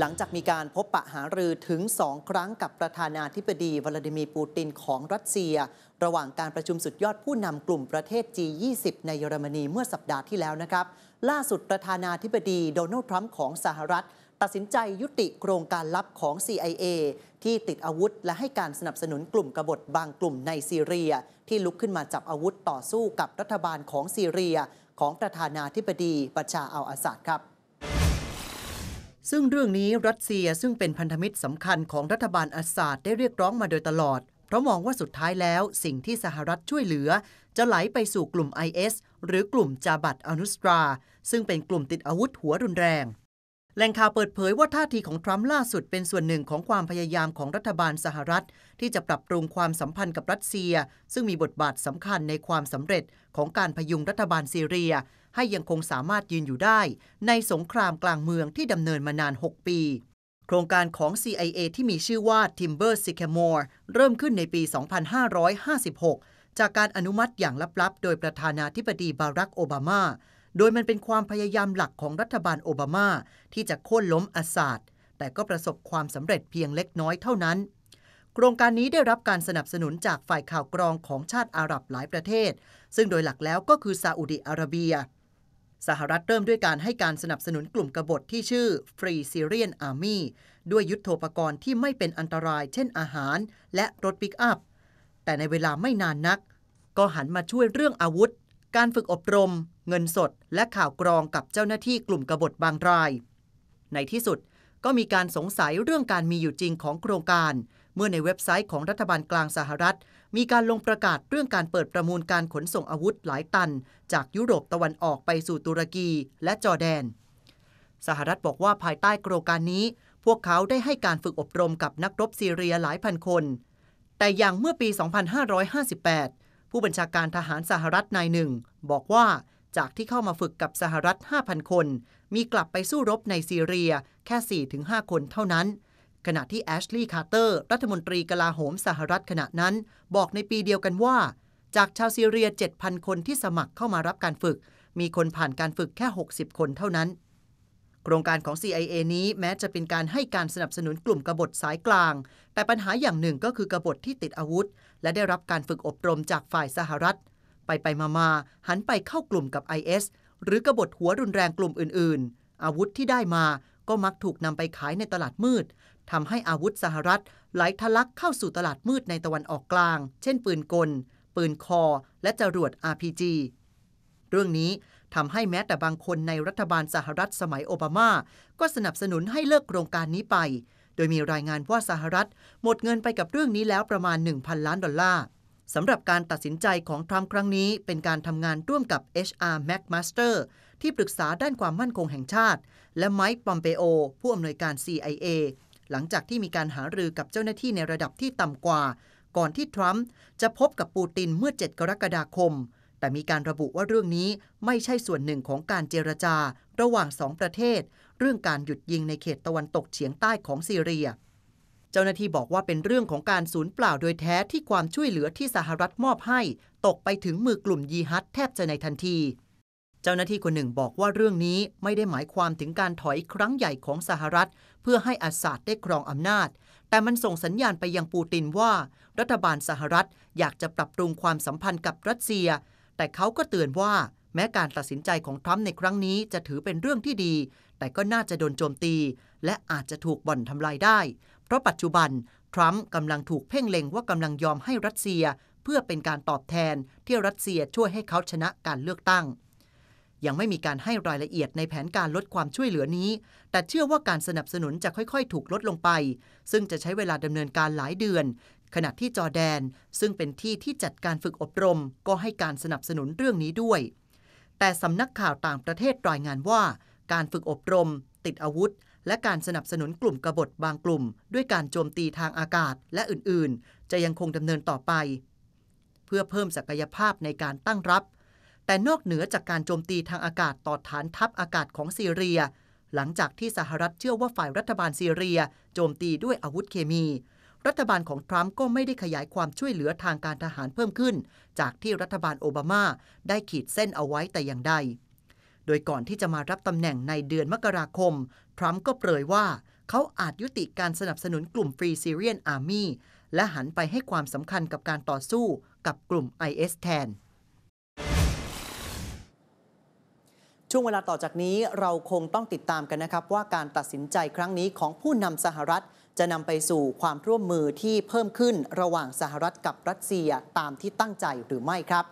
หลังจากมีการพบปะหารือถึงสองครั้งกับประธานาธิบดี วลาดิมีร์ปูตินของรัสเซีย ระหว่างการประชุมสุดยอดผู้นำกลุ่มประเทศ G20 ในเยอรมนีเมื่อสัปดาห์ที่แล้วนะครับ ล่าสุดประธานาธิบดีโดนัลด์ทรัมป์ของสหรัฐ ตัดสินใจยุติโครงการลับของ CIA ที่ติดอาวุธ และให้การสนับสนุนกลุ่มกบฏบางกลุ่มในซีเรีย ที่ลุกขึ้นมาจับอาวุธต่อสู้กับรัฐบาลของซีเรีย ของประธานาธิบดีระชาอัลอาซาดครับซึ่งเรื่องนี้รัสเซียซึ่งเป็นพันธมิตรสำคัญของรัฐบาลอาซาดได้เรียกร้องมาโดยตลอด เพราะมองว่าสุดท้ายแล้ว สิ่งที่สหรัฐช่วยเหลือ จะไหลไปสู่กลุ่ม IS หรือกลุ่มจาบัดอนุสตรา ซึ่งเป็นกลุ่มติดอาวุธหัวรุนแรงแหล่งข่าวเปิดเผยว่าท่าทีของทรัมป์ล่าสุดเป็นส่วนหนึ่งของความพยายามของรัฐบาลสหรัฐ ที่จะปรับปรุงความสัมพันธ์กับรัสเซีย ซึ่งมีบทบาทสำคัญในความสำเร็จของการพยุงรัฐบาลซีเรีย ให้ยังคงสามารถยืนอยู่ได้ในสงครามกลางเมืองที่ดำเนินมานาน 6 ปี โครงการของ CIA ที่มีชื่อว่า Timber Sycamore เริ่มขึ้นในปี 2556 จากการอนุมัติอย่างลับๆ โดยประธานาธิบดีบารัก โอบามาโดยมันเป็นความพยายามหลักของรัฐบาลโอบามา ที่จะโค่นล้มอาสาดแต่ก็ประสบความสำเร็จเพียงเล็กน้อยเท่านั้น โครงการนี้ได้รับการสนับสนุนจากฝ่ายข่าวกรองของชาติอาหรับหลายประเทศ ซึ่งโดยหลักแล้วก็คือซาอุดีอาระเบียสหรัฐเริ่มด้วยการให้การสนับสนุนกลุ่มกบฏที่ชื่อ Free Syrian Army ด้วยยุทธโภคกรณ์ที่ไม่เป็นอันตราย เช่นอาหาร และรถปิกอัพ แต่ในเวลาไม่นานนัก ก็หันมาช่วยเรื่องอาวุธ การฝึกอบรมเงินสดและข่าวกรองกับเจ้าหน้าที่กลุ่มกบฏบางราย ในที่สุดก็มีการสงสัยเรื่องการมีอยู่จริงของโครงการ เมื่อในเว็บไซต์ของรัฐบาลกลางสหรัฐมีการลงประกาศเรื่องการเปิดประมูลการขนส่งอาวุธหลายตัน จากยุโรปตะวันออกไปสู่ตุรกีและจอร์แดน สหรัฐบอกว่าภายใต้โครงการนี้ พวกเขาได้ให้การฝึกอบรมกับนักรบซีเรียหลายพันคน แต่อย่างเมื่อปี 2558 ผู้บัญชาการทหารสหรัฐนายหนึ่ง บอกว่าจากที่เข้ามาฝึกกับสหรัฐ 5,000 คน มีกลับไปสู้รบในซีเรียแค่ 4-5 คนเท่านั้น ขณะที่แอชลีย์คาร์เตอร์รัฐมนตรีกลาโหมสหรัฐขณะนั้น บอกในปีเดียวกันว่า จากชาวซีเรีย 7,000 คนที่สมัครเข้ามารับการฝึก มีคนผ่านการฝึกแค่ 60 คนเท่านั้น โครงการของ CIA นี้แม้จะเป็นการให้การสนับสนุนกลุ่มกบฏสายกลาง แต่ปัญหาอย่างหนึ่งก็คือกบฏที่ติดอาวุธ และได้รับการฝึกอบรมจากฝ่ายสหรัฐไปไปมาๆหันไปเข้ากลุ่มกับ IS หรือกบฏหัวรุนแรงกลุ่มอื่นๆ อาวุธที่ได้มาก็มักถูกนำไปขายในตลาดมืดทำให้อาวุธสหรัฐไหลทะลักเข้าสู่ตลาดมืดในตะวันออกกลาง เช่นปืนกล ปืนคอ และจรวด RPG เรื่องนี้ทำให้แม้แต่บางคนในรัฐบาลสหรัฐสมัยโอบามา ก็สนับสนุนให้เลิกโครงการนี้ไป โดยมีรายงานว่าสหรัฐหมดเงินไปกับเรื่องนี้แล้วประมาณ 1,000 ล้านดอลลาร์สำหรับการตัดสินใจของทรัมป์ครั้งนี้เป็นการทำงานร่วมกับ HR McMaster ที่ปรึกษาด้านความมั่นคงแห่งชาติ และไมค์ปอมเปโอผู้อำนวยการ CIA หลังจากที่มีการหารือกับเจ้าหน้าที่ในระดับที่ต่ำกว่า ก่อนที่ทรัมป์จะพบกับปูตินเมื่อ 7 กรกฎาคม แต่มีการระบุว่าเรื่องนี้ไม่ใช่ส่วนหนึ่งของการเจรจาระหว่างสองประเทศ เรื่องการหยุดยิงในเขตตะวันตกเฉียงใต้ของซีเรียเจ้าหน้าที่บอกว่าเป็นเรื่องของการสูญเปล่าโดยแท้ที่ความช่วยเหลือที่สหรัฐมอบให้ตกไปถึงมือกลุ่มยีฮัดแทบจะในทันที เจ้าหน้าที่คนหนึ่งบอกว่าเรื่องนี้ไม่ได้หมายความถึงการถอยครั้งใหญ่ของสหรัฐ เพื่อให้อาสาดได้ครองอำนาจ แต่มันส่งสัญญาณไปยังปูตินว่ารัฐบาลสหรัฐอยากจะปรับปรุงความสัมพันธ์กับรัสเซีย แต่เขาก็เตือนว่าแม้การตัดสินใจของทรัมป์ในครั้งนี้จะถือเป็นเรื่องที่ดี แต่ก็น่าจะโดนโจมตีและอาจจะถูกบ่อนทำลายได้เพราะปัจจุบันทรัมป์กำลังถูกเพ่งเล็งว่ากำลังยอมให้รัสเซีย เพื่อเป็นการตอบแทนที่รัสเซียช่วยให้เขาชนะการเลือกตั้ง ยังไม่มีการให้รายละเอียดในแผนการลดความช่วยเหลือนี้ แต่เชื่อว่าการสนับสนุนจะค่อยๆ ถูกลดลงไป ซึ่งจะใช้เวลาดำเนินการหลายเดือน ขณะที่จอแดนซึ่งเป็นที่ที่จัดการฝึกอบรม ก็ให้การสนับสนุนเรื่องนี้ด้วย แต่สำนักข่าวต่างประเทศรายงานว่า การฝึกอบรม ติดอาวุธและการสนับสนุนกลุ่มกบฏบางกลุ่ม ด้วยการโจมตีทางอากาศและอื่นๆ จะยังคงดำเนินต่อไป เพื่อเพิ่มศักยภาพในการตั้งรับ แต่นอกเหนือจากการโจมตีทางอากาศต่อฐานทัพอากาศของซีเรีย หลังจากที่สหรัฐเชื่อว่าฝ่ายรัฐบาลซีเรีย โจมตีด้วยอาวุธเคมี รัฐบาลของทรัมป์ก็ไม่ได้ขยายความช่วยเหลือทางการทหารเพิ่มขึ้น จากที่รัฐบาลโอบามาได้ขีดเส้นเอาไว้แต่อย่างใดโดยก่อนที่จะมารับตำแหน่งในเดือนมกราคมทรัมป์ก็เปรยว่าเขาอาจยุติการสนับสนุนกลุ่มฟรีซีเรียนอาร์มี่และหันไปให้ความสำคัญกับการต่อสู้กับกลุ่ม IS แทนช่วงเวลาต่อจากนี้เราคงต้องติดตามกันนะครับว่าการตัดสินใจครั้งนี้ของผู้นำสหรัฐจะนำไปสู่ความร่วมมือที่เพิ่มขึ้นระหว่างสหรัฐกับรัสเซียตามที่ตั้งใจหรือไม่ครับ